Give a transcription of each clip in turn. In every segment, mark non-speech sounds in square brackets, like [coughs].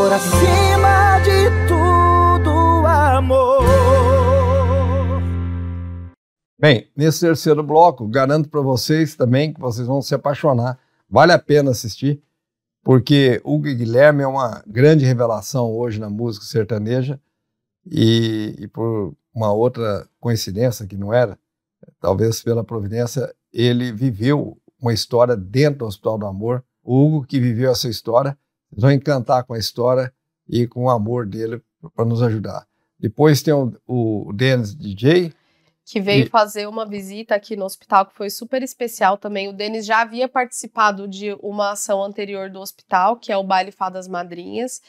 amor acima de tudo, amor. Bem, nesse terceiro bloco, garanto para vocês também que vocês vão se apaixonar. Vale a pena assistir, porque o Guilherme é uma grande revelação hoje na música sertaneja e, e por uma outra coincidência que não era, talvez pela providência, ele viveu uma história dentro do Hospital do Amor. O Hugo que viveu essa história vocês vão encantar com a história e com o amor dele para nos ajudar. Depois tem o, o Denis DJ. Que veio e... fazer uma visita aqui no hospital, que foi super especial também. O Denis já havia participado de uma ação anterior do hospital, que é o Baile Fadas Madrinhas.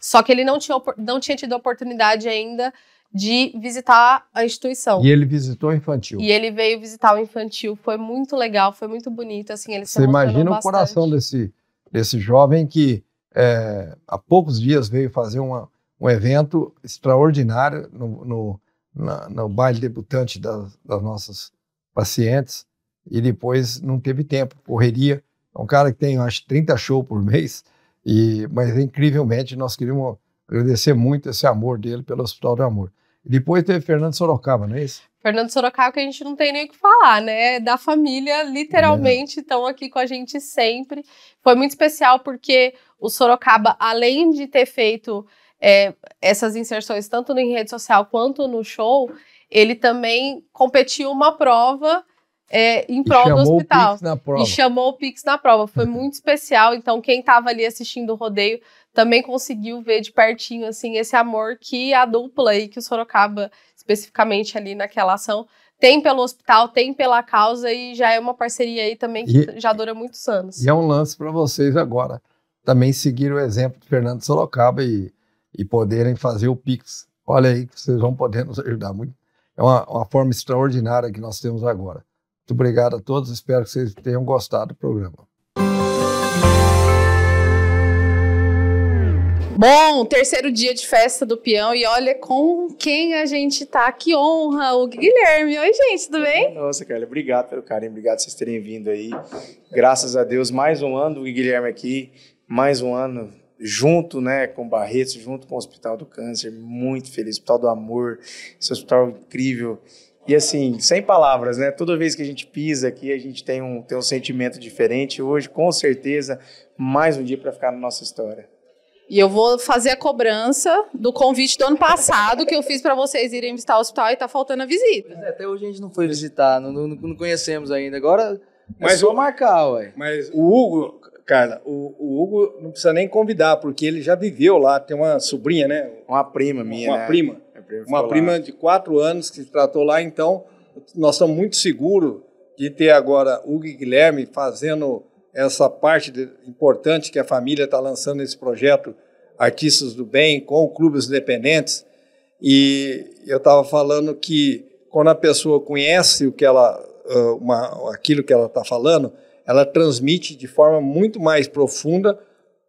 Só que ele não tinha, não tinha tido oportunidade ainda de visitar a instituição. E ele visitou o infantil. E ele veio visitar o infantil. Foi muito legal, foi muito bonito. Assim, ele Você imagina bastante. o coração desse, desse jovem que é, há poucos dias veio fazer uma, um evento extraordinário no, no, na, no baile debutante das, das nossas pacientes e depois não teve tempo, correria. É um cara que tem, acho, 30 shows por mês, e, mas incrivelmente nós queríamos agradecer muito esse amor dele pelo Hospital do Amor. depois teve Fernando Sorocaba, não é isso? Fernando Sorocaba, que a gente não tem nem o que falar, né? É da família, literalmente, estão é. aqui com a gente sempre. Foi muito especial porque o Sorocaba, além de ter feito é, essas inserções tanto em rede social quanto no show, ele também competiu uma prova é, em prol do hospital. E chamou o Pix na prova. Foi [laughs] muito especial. Então, quem estava ali assistindo o rodeio também conseguiu ver de pertinho assim esse amor que a dupla e que o Sorocaba especificamente ali naquela ação, tem pelo hospital, tem pela causa e já é uma parceria aí também que e, já dura muitos anos. E é um lance para vocês agora também seguir o exemplo de Fernando Sorocaba e, e poderem fazer o Pix. Olha aí que vocês vão poder nos ajudar muito. É uma, uma forma extraordinária que nós temos agora. Muito obrigado a todos, espero que vocês tenham gostado do programa. Bom, terceiro dia de festa do peão e olha com quem a gente tá. Que honra, o Guilherme. Oi, gente, tudo bem? Nossa, Carla, obrigado pelo carinho, obrigado por vocês terem vindo aí. Graças a Deus, mais um ano o Guilherme aqui, mais um ano junto, né, com Barretos, junto com o Hospital do Câncer. Muito feliz, Hospital do Amor, esse hospital incrível. E assim, sem palavras, né? Toda vez que a gente pisa aqui, a gente tem um, tem um sentimento diferente. Hoje, com certeza, mais um dia para ficar na nossa história. E eu vou fazer a cobrança do convite do ano passado que eu fiz para vocês irem visitar o hospital e tá faltando a visita. É, até hoje a gente não foi visitar, não, não, não conhecemos ainda. Agora é mas vou marcar, ué. Mas o Hugo, cara, o, o, Hugo não precisa nem convidar, porque ele já viveu lá, tem uma sobrinha, né? Uma prima minha. Uma né? prima. É, uma prima de quatro anos que se tratou lá, então nós estamos muito seguros de ter agora Hugo e Guilherme fazendo essa parte de, importante que a família está lançando nesse projeto Artistas do Bem com o Independentes. E eu estava falando que quando a pessoa conhece o que ela, uma, aquilo que ela está falando, ela transmite de forma muito mais profunda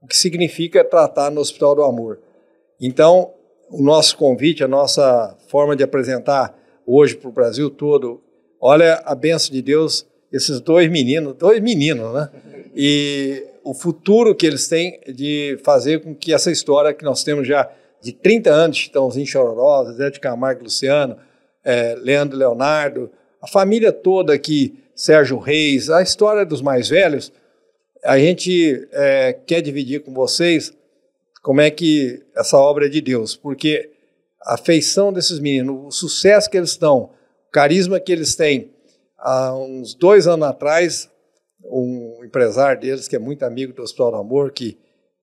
o que significa tratar no Hospital do Amor. Então, o nosso convite, a nossa forma de apresentar hoje para o Brasil todo, olha a benção de Deus esses dois meninos, dois meninos, né? E o futuro que eles têm de fazer com que essa história que nós temos já de 30 anos, Chitãozinho Chororó, Zé de Camargo Luciano, é, Leandro Leonardo, a família toda aqui, Sérgio Reis, a história dos mais velhos, a gente é, quer dividir com vocês como é que essa obra é de Deus, porque a feição desses meninos, o sucesso que eles estão, o carisma que eles têm, há uns dois anos atrás, um empresário deles, que é muito amigo do Hospital do Amor, que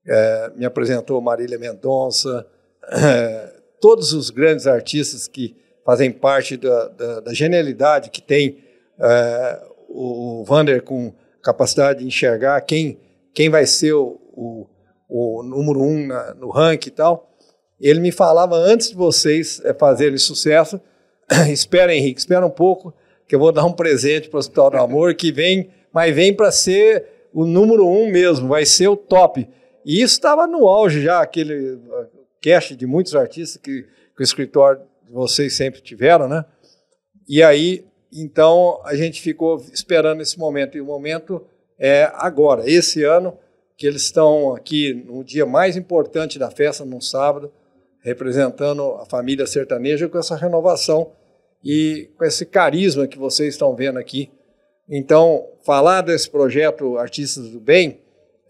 é, me apresentou Marília Mendonça, é, todos os grandes artistas que fazem parte da, da, da genialidade que tem é, o Vander com capacidade de enxergar quem, quem vai ser o, o, o número um na, no ranking e tal. Ele me falava antes de vocês fazerem sucesso, [coughs] espera Henrique, espera um pouco, que eu vou dar um presente para o Hospital do Amor, que vem, mas vem para ser o número um mesmo, vai ser o top. E isso estava no auge já, aquele ah, cast de muitos artistas que, que o escritório de vocês sempre tiveram, né? E aí, então, a gente ficou esperando esse momento, e o momento é agora, esse ano, que eles estão aqui no dia mais importante da festa, num sábado, representando a família sertaneja com essa renovação e com esse carisma que vocês estão vendo aqui. Então, falar desse projeto Artistas do Bem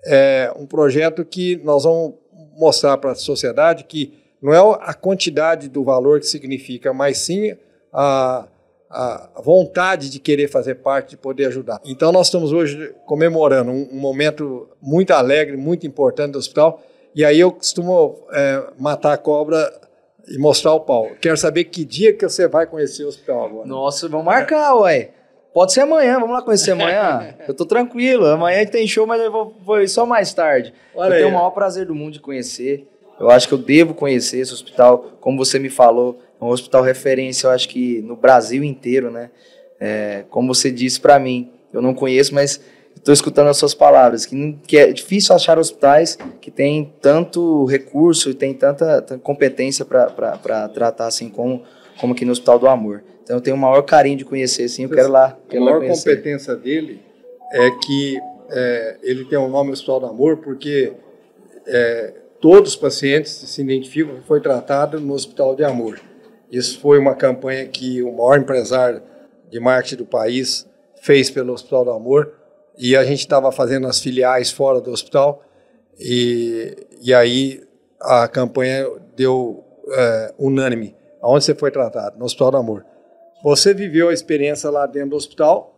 é um projeto que nós vamos mostrar para a sociedade que não é a quantidade do valor que significa, mas sim a, a vontade de querer fazer parte, de poder ajudar. Então, nós estamos hoje comemorando um, um momento muito alegre, muito importante do hospital. E aí eu costumo é, matar a cobra e mostrar o pau. Quero saber que dia que você vai conhecer o hospital agora. Nossa, vamos marcar, ué. Pode ser amanhã, vamos lá conhecer amanhã. [laughs] eu tô tranquilo, amanhã tem show, mas eu vou, vou só mais tarde. Olha eu aí. tenho o maior prazer do mundo de conhecer. Eu acho que eu devo conhecer esse hospital, como você me falou, é um hospital referência, eu acho que no Brasil inteiro, né? É, como você disse para mim, eu não conheço, mas estou escutando as suas palavras, que, que é difícil achar hospitais que têm tanto recurso e têm tanta, tanta competência para tratar assim como, como aqui no Hospital do Amor. Então eu tenho o maior carinho de conhecer, assim, eu quero lá. Quero a maior lá competência dele é que é, ele tem o um nome Hospital do Amor porque é, todos os pacientes se identificam que foi tratado no Hospital de Amor. Isso foi uma campanha que o maior empresário de marketing do país fez pelo Hospital do Amor e a gente estava fazendo as filiais fora do hospital e, e aí a campanha deu é, unânime. Aonde você foi tratado? No Hospital do Amor. Você viveu a experiência lá dentro do hospital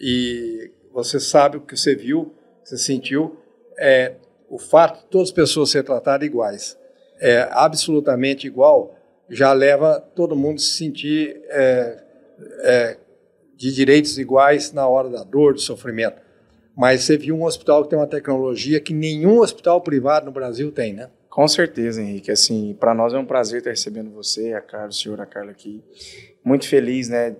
e você sabe o que você viu, você sentiu. É, o fato de todas as pessoas serem tratadas iguais, é, absolutamente igual, já leva todo mundo a se sentir é, é, de direitos iguais na hora da dor, do sofrimento. Mas você viu um hospital que tem uma tecnologia que nenhum hospital privado no Brasil tem, né? Com certeza, Henrique. Assim, para nós é um prazer estar recebendo você, a Carla, o senhor, a Carla aqui. Muito feliz, né,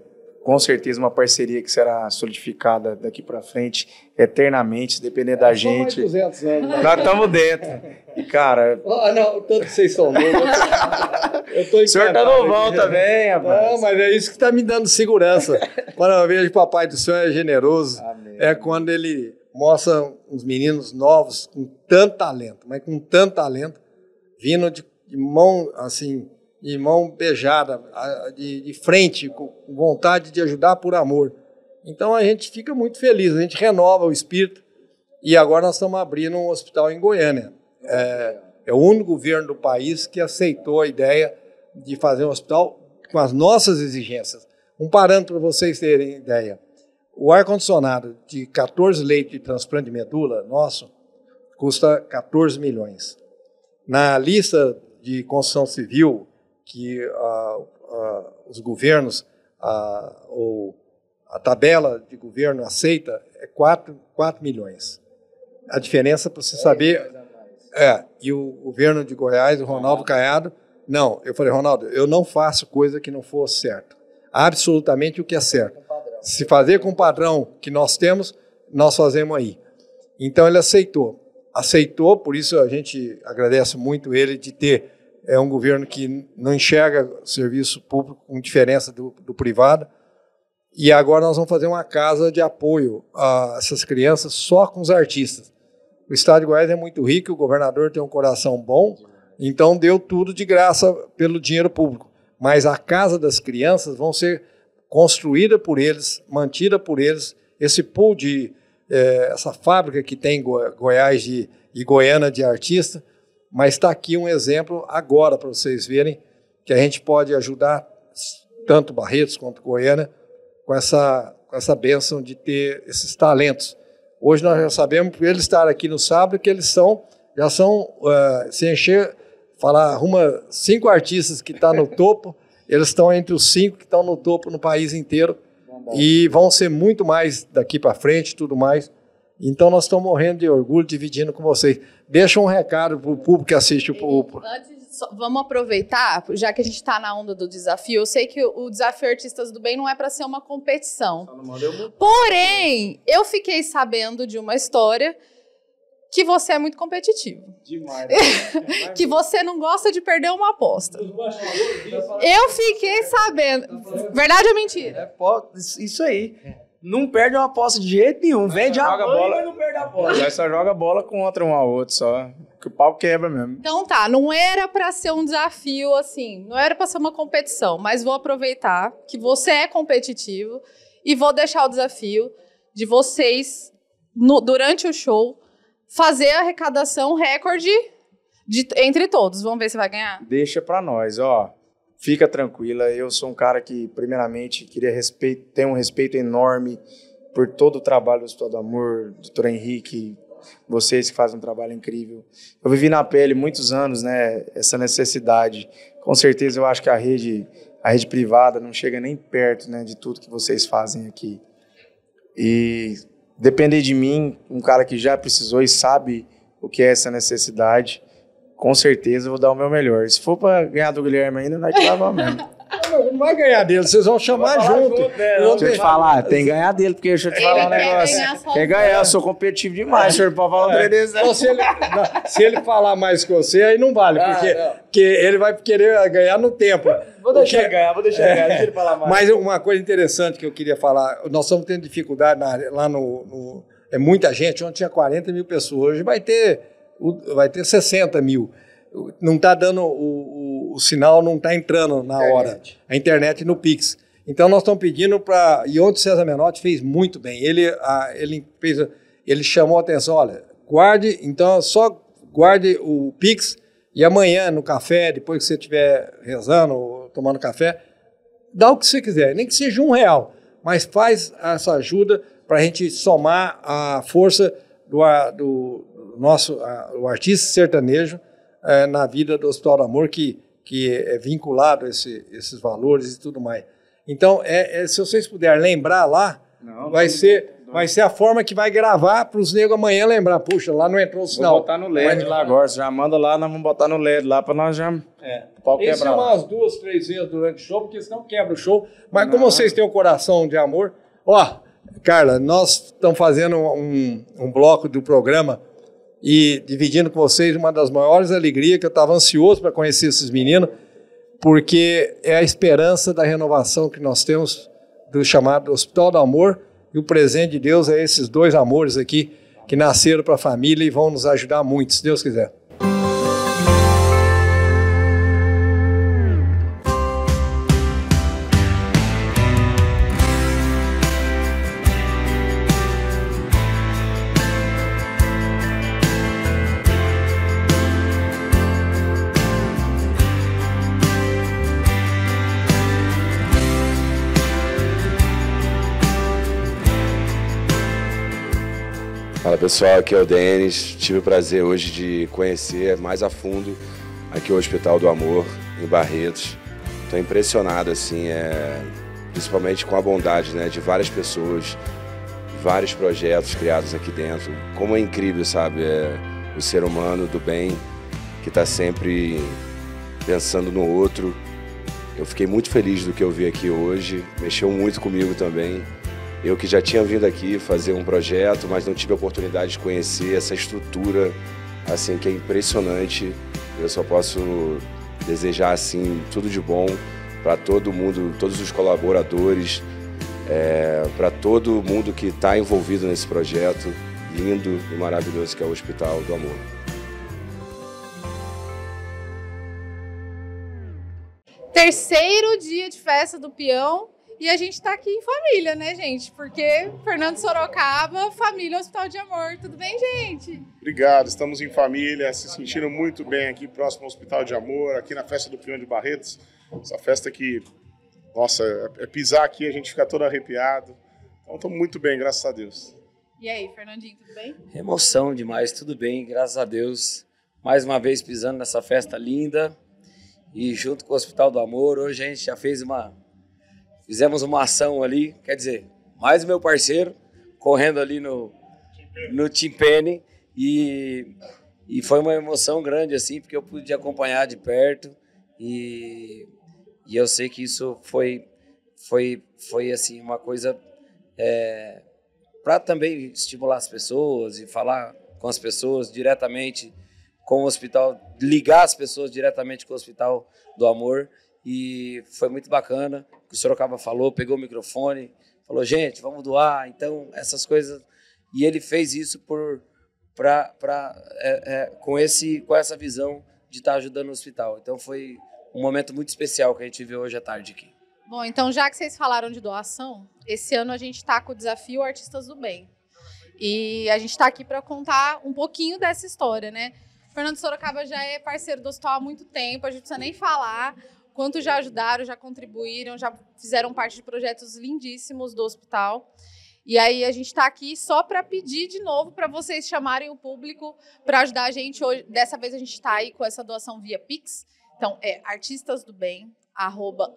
com certeza uma parceria que será solidificada daqui para frente eternamente, dependendo é, da gente. Mais 200 anos, né? Nós estamos dentro. E cara, oh, não, tanto que vocês são novos. [laughs] Eu tô o senhor está novão também, rapaz. Não, mas é isso que está me dando segurança. quando eu vejo papai do senhor é generoso, Amém. é quando ele mostra uns meninos novos com tanto talento, mas com tanto talento, vindo de, de mão assim de mão beijada, de, de frente, com vontade de ajudar por amor. Então a gente fica muito feliz, a gente renova o espírito. E agora nós estamos abrindo um hospital em Goiânia. É, é o único governo do país que aceitou a ideia de fazer um hospital com as nossas exigências. Um parâmetro para vocês terem ideia. O ar-condicionado de 14 leitos de transplante de medula nosso custa 14 milhões. Na lista de construção civil, que ah, ah, os governos, ah, ou a tabela de governo aceita, é 4, 4 milhões. A diferença para você é, saber. É, e o governo de Goiás, o Ronaldo Caiado, não. Eu falei, Ronaldo, eu não faço coisa que não for certo. Absolutamente o que é certo. Se fazer com o padrão que nós temos, nós fazemos aí. Então ele aceitou. Aceitou, por isso a gente agradece muito ele de ter é um governo que não enxerga serviço público com diferença do, do privado. E agora nós vamos fazer uma casa de apoio a essas crianças só com os artistas. O estado de Goiás é muito rico, o governador tem um coração bom, então deu tudo de graça pelo dinheiro público. Mas a casa das crianças vão ser construída por eles, mantida por eles. Esse pool de eh, essa fábrica que tem Goiás de, e Goiânia de artista mas está aqui um exemplo agora para vocês verem que a gente pode ajudar tanto Barretos quanto Goiânia com essa, com essa bênção de ter esses talentos. Hoje nós já sabemos, por eles estar aqui no sábado, que eles são, já são, uh, se encher, falar, arruma cinco artistas que estão tá no topo, eles estão entre os cinco que estão no topo no país inteiro e vão ser muito mais daqui para frente tudo mais. Então nós estamos morrendo de orgulho dividindo com vocês. Deixa um recado para o público que assiste o público. Antes, só, vamos aproveitar, já que a gente está na onda do desafio. Eu sei que o, desafio Artistas do Bem não é para ser uma competição. Porém, eu fiquei sabendo de uma história que você é muito competitivo. Demais. [laughs] Né? que você não gosta de perder uma aposta. Eu fiquei sabendo. Verdade ou mentira? É, isso aí não perde uma aposta de jeito nenhum. Vende a bola, bola, mas não perde a bola. só joga bola contra um ao outro só. Que o pau quebra mesmo. Então tá, não era para ser um desafio assim, não era para ser uma competição, mas vou aproveitar que você é competitivo e vou deixar o desafio de vocês no, durante o show fazer a arrecadação recorde de, entre todos. Vamos ver se vai ganhar. Deixa para nós, ó fica tranquila. Eu sou um cara que, primeiramente, queria respeito, tem um respeito enorme por todo o trabalho do Hospital do Amor, doutor Henrique, vocês que fazem um trabalho incrível. Eu vivi na pele muitos anos, né, essa necessidade. Com certeza eu acho que a rede, a rede privada não chega nem perto, né, de tudo que vocês fazem aqui. E depender de mim, um cara que já precisou e sabe o que é essa necessidade, com certeza vou dar o meu melhor. Se for para ganhar do Guilherme ainda, vai te lavar mesmo. [laughs] Não, vai ganhar dele, vocês vão chamar junto. junto né? Deixa eu te falar, tem que ganhar dele, porque deixa eu te ele falar um negócio. Ganhar quer ganhar, eu sou competitivo demais, é. senhor, pra falar né? então, Se ele, não, se ele falar mais que você, aí não vale, ah, porque, não. porque ele vai querer ganhar no tempo. Vou deixar porque, é- ganhar, vou deixar é, ganhar, deixa ele falar mais. Mas uma coisa interessante que eu queria falar, nós estamos tendo dificuldade na, lá no, no, É muita gente, ontem tinha 40 mil pessoas, hoje vai ter vai ter 60 mil. Não está dando, o, o, o, sinal não está entrando na internet. hora. A internet no Pix. Então nós estamos pedindo para. E ontem César Menotti fez muito bem. Ele, a, ele, fez, ele chamou a atenção: olha, guarde, então só guarde o Pix e amanhã no café, depois que você estiver rezando ou tomando café, dá o que você quiser, nem que seja um real, mas faz essa ajuda para a gente somar a força do, do, nosso, a, o artista sertanejo é, na vida do Hospital do Amor, que, que é vinculado a esse, esses valores e tudo mais. Então, é, é se vocês puderem lembrar lá, não, vai não, ser. Não. Vai ser a forma que vai gravar para os negros amanhã lembrar. Puxa, lá não entrou o sinal. Vou botar no LED lá agora. Você já manda lá, nós vamos botar no LED lá para nós já. É. Pau Esse é umas duas, três vezes durante o show, porque senão quebra o show. Mas não. como vocês têm um coração de amor. Ó, Carla, nós estamos fazendo um, um bloco do programa e dividindo com vocês uma das maiores alegrias que eu estava ansioso para conhecer esses meninos, porque é a esperança da renovação que nós temos do chamado Hospital do Amor e o presente de Deus é esses dois amores aqui que nasceram para a família e vão nos ajudar muito, se Deus quiser. Pessoal, aqui é o Denis. Tive o prazer hoje de conhecer mais a fundo aqui o Hospital do Amor, em Barretos. Estou impressionado, assim, é, principalmente com a bondade né, de várias pessoas, vários projetos criados aqui dentro. Como é incrível, sabe, é, o ser humano do bem que está sempre pensando no outro. Eu fiquei muito feliz do que eu vi aqui hoje, mexeu muito comigo também. Eu que já tinha vindo aqui fazer um projeto, mas não tive a oportunidade de conhecer essa estrutura, assim, que é impressionante. Eu só posso desejar, assim, tudo de bom para todo mundo, todos os colaboradores, é, para todo mundo que está envolvido nesse projeto lindo e maravilhoso que é o Hospital do Amor. Terceiro dia de festa do peão e a gente tá aqui em família, né, gente? Porque Fernando Sorocaba, família Hospital de Amor. Tudo bem, gente? Obrigado, estamos em família, se sentindo muito bem aqui próximo ao Hospital de Amor, aqui na festa do Pinhão de Barretos. Essa festa que, nossa, é, é pisar aqui, a gente fica todo arrepiado. Então, estamos muito bem, graças a Deus. E aí, Fernandinho, tudo bem? Emoção demais, tudo bem, graças a Deus. Mais uma vez pisando nessa festa linda. E junto com o Hospital do Amor, hoje a gente já fez uma Fizemos uma ação ali, quer dizer, mais o meu parceiro correndo ali no, no timpene e, e foi uma emoção grande, assim, porque eu pude acompanhar de perto e, e eu sei que isso foi, foi, foi assim, uma coisa é, para também estimular as pessoas e falar com as pessoas diretamente com o hospital, ligar as pessoas diretamente com o Hospital do Amor e foi muito bacana. O Sorocaba falou, pegou o microfone, falou: gente, vamos doar. Então, essas coisas. E ele fez isso por, pra, pra, é, é, com, esse, com essa visão de estar tá ajudando o hospital. Então, foi um momento muito especial que a gente viveu hoje à tarde aqui. Bom, então, já que vocês falaram de doação, esse ano a gente está com o desafio Artistas do Bem. E a gente está aqui para contar um pouquinho dessa história, né? Fernando Sorocaba já é parceiro do hospital há muito tempo, a gente precisa nem falar quanto já ajudaram, já contribuíram, já fizeram parte de projetos lindíssimos do hospital. E aí a gente está aqui só para pedir de novo para vocês chamarem o público para ajudar a gente hoje. Dessa vez a gente está aí com essa doação via Pix. Então é artistasdobem, arroba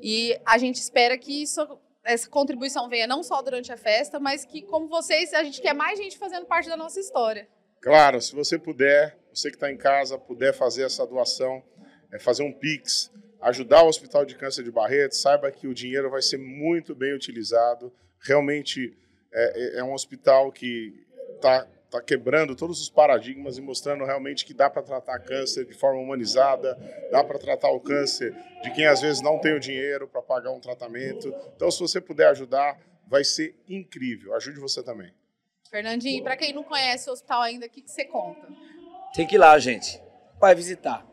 E a gente espera que isso, essa contribuição venha não só durante a festa, mas que, como vocês, a gente quer mais gente fazendo parte da nossa história. Claro, se você puder, você que está em casa, puder fazer essa doação, é fazer um Pix, ajudar o Hospital de Câncer de Barreto, saiba que o dinheiro vai ser muito bem utilizado. Realmente é, é, é um hospital que está tá quebrando todos os paradigmas e mostrando realmente que dá para tratar câncer de forma humanizada, dá para tratar o câncer de quem às vezes não tem o dinheiro para pagar um tratamento. Então, se você puder ajudar, vai ser incrível. Ajude você também. Fernandinho, para quem não conhece o hospital ainda, o que, que você conta? Tem que ir lá, gente. Vai visitar.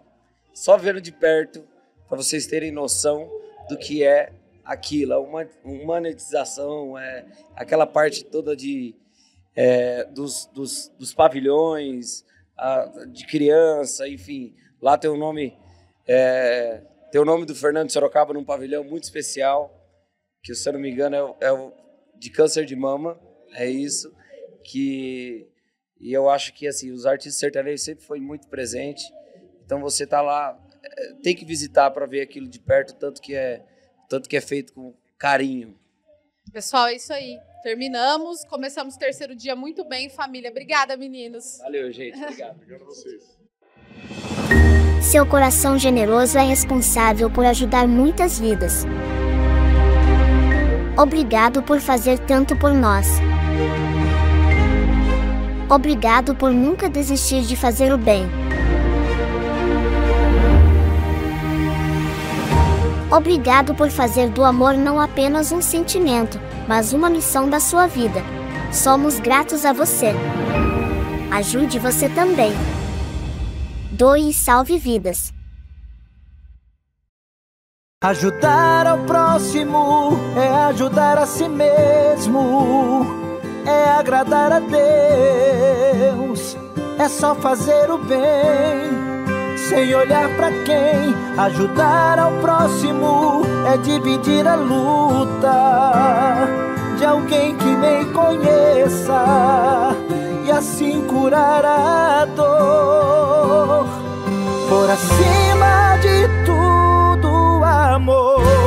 Só vendo de perto, para vocês terem noção do que é aquilo. Uma humanização, é, aquela parte toda de, é, dos, dos, dos, pavilhões, a, de criança, enfim. Lá tem o nome. É, tem o nome do Fernando Sorocaba num pavilhão muito especial, que se eu não me engano é, é o de câncer de mama, é isso, que e eu acho que assim, os artistas sertanejos sempre foi muito presente. Então você está lá, é, tem que visitar para ver aquilo de perto, tanto que é, tanto que é feito com carinho. Pessoal, é isso aí. Terminamos, começamos o terceiro dia muito bem, família. Obrigada, meninos. Valeu, gente. Obrigado. Obrigado a vocês. Seu coração generoso é responsável por ajudar muitas vidas. Obrigado por fazer tanto por nós. Obrigado por nunca desistir de fazer o bem. Obrigado por fazer do amor não apenas um sentimento, mas uma missão da sua vida. Somos gratos a você. Ajude você também. Doe e salve vidas. Ajudar ao próximo é ajudar a si mesmo é agradar a Deus, é só fazer o bem, sem olhar para quem. Ajudar ao próximo é dividir a luta de alguém que nem conheça e assim curar a dor. Por acima de tudo, amor.